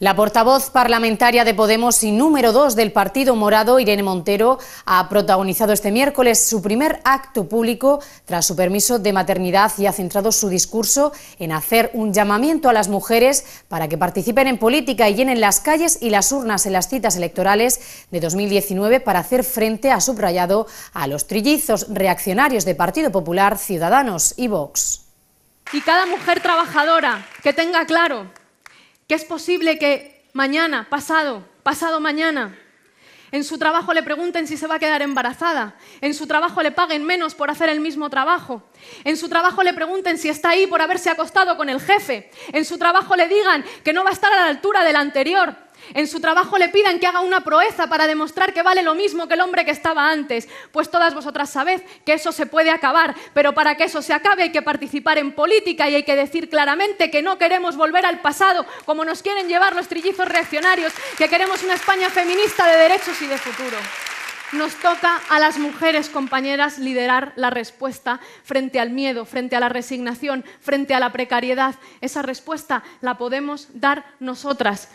La portavoz parlamentaria de Podemos y número dos del Partido Morado, Irene Montero, ha protagonizado este miércoles su primer acto público tras su permiso de maternidad y ha centrado su discurso en hacer un llamamiento a las mujeres para que participen en política y llenen las calles y las urnas en las citas electorales de 2019 para hacer frente, a subrayado, a los trillizos reaccionarios de Partido Popular, Ciudadanos y Vox. Y cada mujer trabajadora que tenga claro que es posible que mañana, pasado, pasado mañana, en su trabajo le pregunten si se va a quedar embarazada. En su trabajo le paguen menos por hacer el mismo trabajo. En su trabajo le pregunten si está ahí por haberse acostado con el jefe. En su trabajo le digan que no va a estar a la altura del anterior. En su trabajo le pidan que haga una proeza para demostrar que vale lo mismo que el hombre que estaba antes, pues todas vosotras sabéis que eso se puede acabar, pero para que eso se acabe hay que participar en política y hay que decir claramente que no queremos volver al pasado como nos quieren llevar los trillizos reaccionarios, que queremos una España feminista de derechos y de futuro. Nos toca a las mujeres, compañeras, liderar la respuesta frente al miedo, frente a la resignación, frente a la precariedad. Esa respuesta la podemos dar nosotras.